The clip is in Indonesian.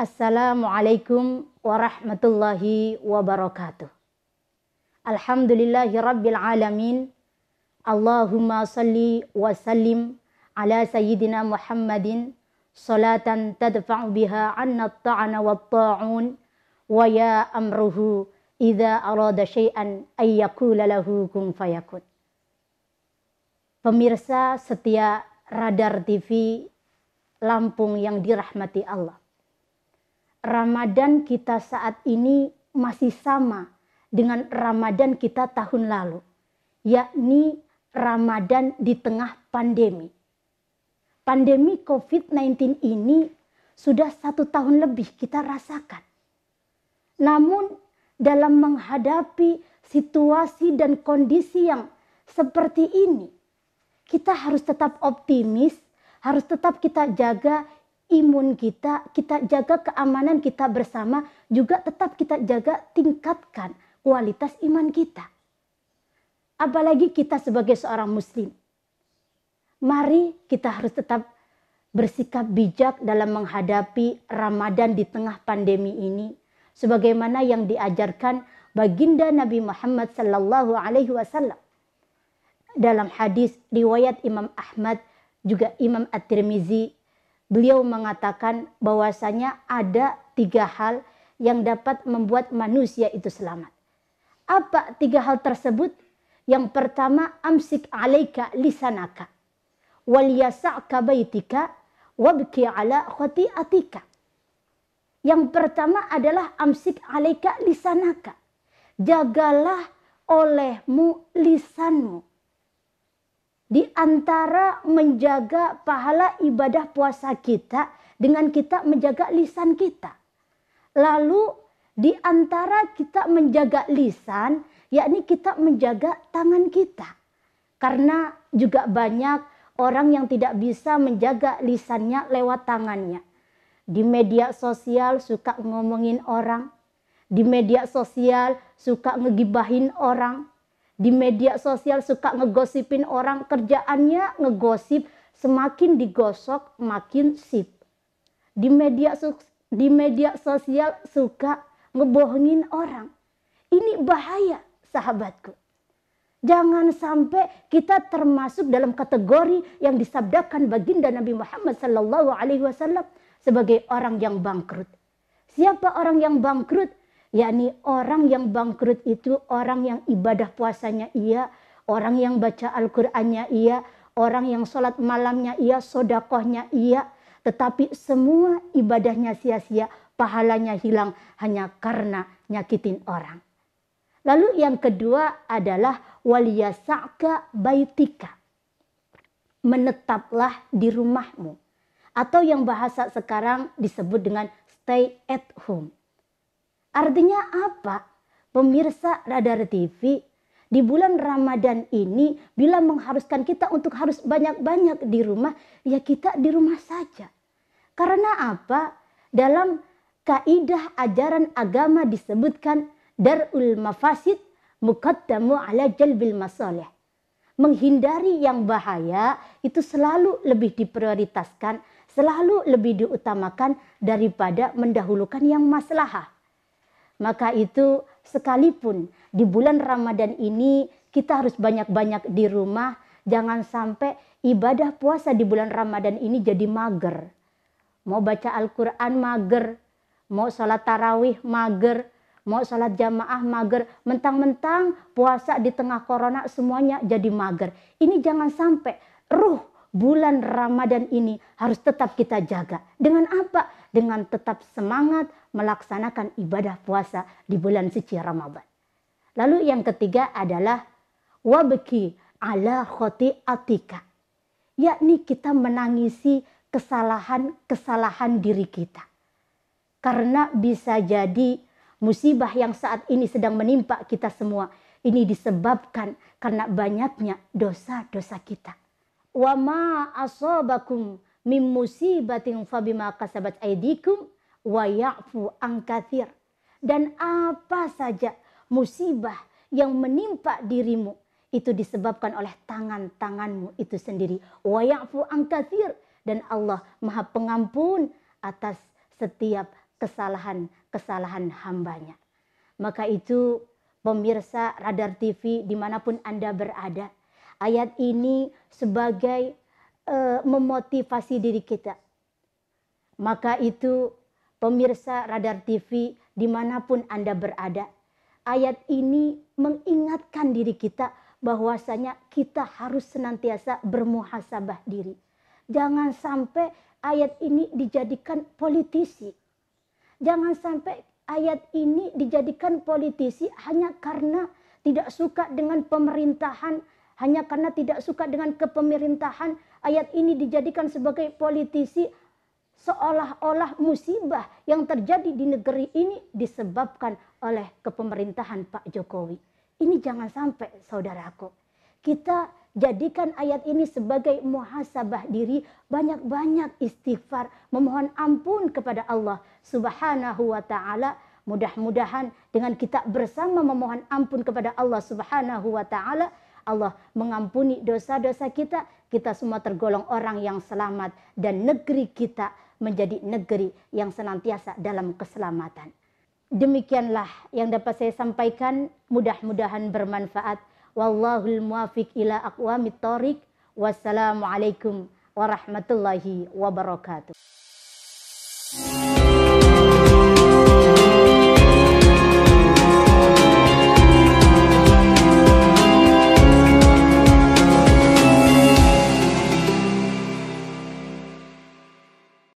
Assalamualaikum warahmatullahi wabarakatuh. Alhamdulillahi rabbil alamin. Allahumma salli wa sallim ala sayyidina Muhammadin salatan tadfa'u biha anna ta'na wa ta'un wa ya amruhu idza arada syai'an ay yaqula lahu kun fayakun. Pemirsa setia Radar TV Lampung yang dirahmati Allah. Ramadan kita saat ini masih sama dengan Ramadan kita tahun lalu, yakni Ramadan di tengah pandemi. Pandemi COVID-19 ini sudah satu tahun lebih kita rasakan. Namun dalam menghadapi situasi dan kondisi yang seperti ini, kita harus tetap optimis, harus tetap kita jaga imun kita, kita jaga keamanan kita bersama, juga tetap kita jaga tingkatkan kualitas iman kita. Apalagi kita sebagai seorang muslim. Mari kita harus tetap bersikap bijak dalam menghadapi Ramadan di tengah pandemi ini sebagaimana yang diajarkan baginda Nabi Muhammad sallallahu alaihi wasallam dalam hadis riwayat Imam Ahmad juga Imam At-Tirmizi beliau mengatakan bahwasanya ada tiga hal yang dapat membuat manusia itu selamat. Apa tiga hal tersebut? Yang pertama, amsik alaika lisanaka wal yasa'ka baitika wabki ala khati'atika. Yang pertama adalah amsik alaika lisanaka. Jagalah olehmu lisanmu di antara menjaga pahala ibadah puasa kita dengan kita menjaga lisan kita. Lalu di antara kita menjaga lisan, yakni kita menjaga tangan kita. Karena juga banyak orang yang tidak bisa menjaga lisannya lewat tangannya. Di media sosial suka ngomongin orang, di media sosial suka ngegibahin orang, di media sosial suka ngegosipin orang kerjaannya ngegosip semakin digosok makin sip di media di media sosial suka ngebohongin orang ini bahaya sahabatku Jangan sampai kita termasuk dalam kategori yang disabdakan baginda Nabi Muhammad sallallahu alaihi wasallam sebagai orang yang bangkrut. Siapa orang yang bangkrut? yakni orang yang bangkrut itu orang yang ibadah puasanya iya, orang yang baca Al-Qur'annya iya, orang yang sholat malamnya iya, sodakohnya iya, tetapi semua ibadahnya sia-sia, pahalanya hilang hanya karena nyakitin orang. Lalu yang kedua adalah waliyasaka baitika. Menetaplah di rumahmu. Atau yang bahasa sekarang disebut dengan stay at home Artinya apa? Pemirsa Radar TV, di bulan Ramadan ini bila mengharuskan kita untuk harus banyak-banyak di rumah, ya kita di rumah saja. Karena apa? Dalam kaidah ajaran agama disebutkan darul mafasid muqaddamu ala jalbil masalih. Menghindari yang bahaya itu selalu lebih diprioritaskan, selalu lebih diutamakan daripada mendahulukan yang maslahah. Maka itu sekalipun di bulan Ramadan ini kita harus banyak-banyak di rumah, jangan sampai ibadah puasa di bulan Ramadan ini jadi mager. Mau baca Al-Quran mager, mau sholat tarawih mager, mau sholat jamaah mager, mentang-mentang puasa di tengah corona semuanya jadi mager. Ini jangan sampai ruh bulan Ramadan ini harus tetap kita jaga. Dengan apa? Dengan tetap semangat, melaksanakan ibadah puasa di bulan suci Ramadan. Lalu yang ketiga adalah wabki ala khoti atika. Yakni kita menangisi kesalahan-kesalahan diri kita. Karena bisa jadi musibah yang saat ini sedang menimpa kita semua. Ini disebabkan karena banyaknya dosa-dosa kita. Wa ma asabakum mim musibatin fabima kasabat aidikum wa ya'fu Dan apa saja musibah yang menimpa dirimu itu disebabkan oleh tangan-tanganmu itu sendiri. Wa ya'fu Dan Allah maha pengampun atas setiap kesalahan-kesalahan hambanya. Maka itu pemirsa Radar TV dimanapun Anda berada. Ayat ini sebagai uh, memotivasi diri kita. Maka itu pemirsa Radar TV dimanapun Anda berada. Ayat ini mengingatkan diri kita bahwasanya kita harus senantiasa bermuhasabah diri. Jangan sampai ayat ini dijadikan politisi. Jangan sampai ayat ini dijadikan politisi hanya karena tidak suka dengan pemerintahan, hanya karena tidak suka dengan kepemerintahan, ayat ini dijadikan sebagai politisi seolah-olah musibah yang terjadi di negeri ini disebabkan oleh kepemerintahan Pak Jokowi. Ini jangan sampai saudaraku. Kita jadikan ayat ini sebagai muhasabah diri, banyak-banyak istighfar, memohon ampun kepada Allah Subhanahu wa taala. Mudah-mudahan dengan kita bersama memohon ampun kepada Allah Subhanahu wa taala, Allah mengampuni dosa-dosa kita, kita semua tergolong orang yang selamat dan negeri kita menjadi negeri yang senantiasa dalam keselamatan. Demikianlah yang dapat saya sampaikan, mudah-mudahan bermanfaat. Wallahul muwafiq ila aqwamit thoriq. Wassalamualaikum warahmatullahi wabarakatuh.